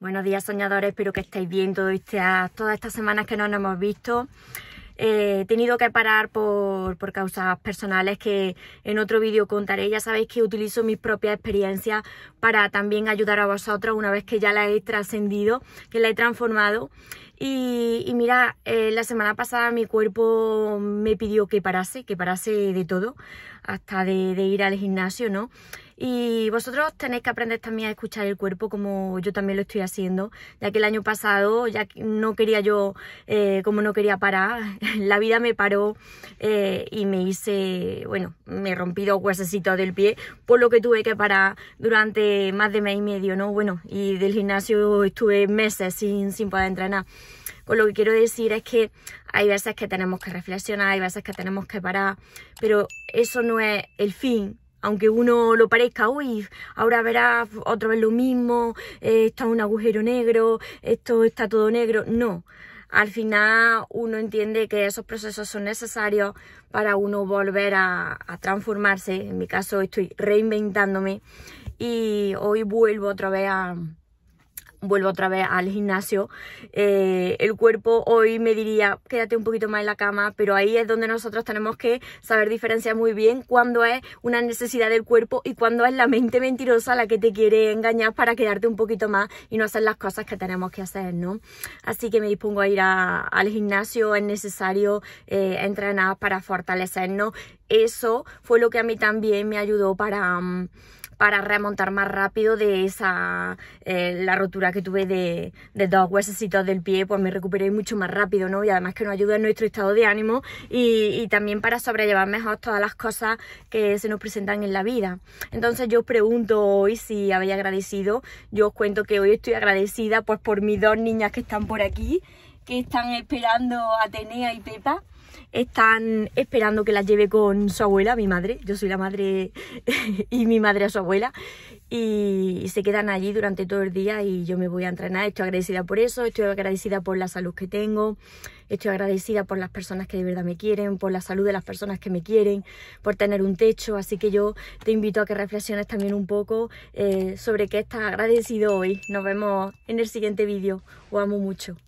Buenos días soñadores, espero que estéis bien todo este todas estas semanas que no nos hemos visto. Eh, he tenido que parar por, por, causas personales que en otro vídeo contaré. Ya sabéis que utilizo mis propias experiencias para también ayudar a vosotros una vez que ya la he trascendido, que la he transformado. Y, mira, eh, la semana pasada mi cuerpo me pidió que parase, que parase de todo, hasta de, ir al gimnasio, ¿no? Y vosotros tenéis que aprender también a escuchar el cuerpo como yo también lo estoy haciendo, ya que el año pasado ya no quería yo, eh, como no quería parar, la vida me paró eh, y me hice, bueno, me rompí dos huesecitos del pie, por lo que tuve que parar durante más de mes y medio, ¿no? Bueno, y del gimnasio estuve meses sin, sin poder entrenar. O lo que quiero decir es que hay veces que tenemos que reflexionar, hay veces que tenemos que parar, pero eso no es el fin. Aunque uno lo parezca, uy, ahora verás otra vez lo mismo, eh, esto está un agujero negro, esto está todo negro. No, al final uno entiende que esos procesos son necesarios para uno volver a, a, transformarse. En mi caso estoy reinventándome y hoy vuelvo otra vez a, vuelvo otra vez al gimnasio, eh, el cuerpo hoy me diría quédate un poquito más en la cama, pero ahí es donde nosotros tenemos que saber diferenciar muy bien cuando es una necesidad del cuerpo y cuando es la mente mentirosa la que te quiere engañar para quedarte un poquito más y no hacer las cosas que tenemos que hacer, ¿no? Así que me dispongo a ir al gimnasio, es necesario eh, entrenar para fortalecernos. Eso fue lo que a mí también me ayudó para... Mm, para remontar más rápido de esa eh, la rotura que tuve de, dos huesecitos del pie, pues me recuperé mucho más rápido, ¿no? Y además que nos ayuda en nuestro estado de ánimo y, también para sobrellevar mejor todas las cosas que se nos presentan en la vida. Entonces yo os pregunto hoy si habéis agradecido, yo os cuento que hoy estoy agradecida pues por mis dos niñas que están por aquí, que están esperando a Atenea y Pepa están esperando que las lleve con su abuela, mi madre. Yo soy la madre y mi madre a su abuela. Y se quedan allí durante todo el día y yo me voy a entrenar. Estoy agradecida por eso, estoy agradecida por la salud que tengo, estoy agradecida por las personas que de verdad me quieren, por la salud de las personas que me quieren, por tener un techo. Así que yo te invito a que reflexiones también un poco eh, sobre qué estás agradecido hoy. Nos vemos en el siguiente vídeo. Os amo mucho.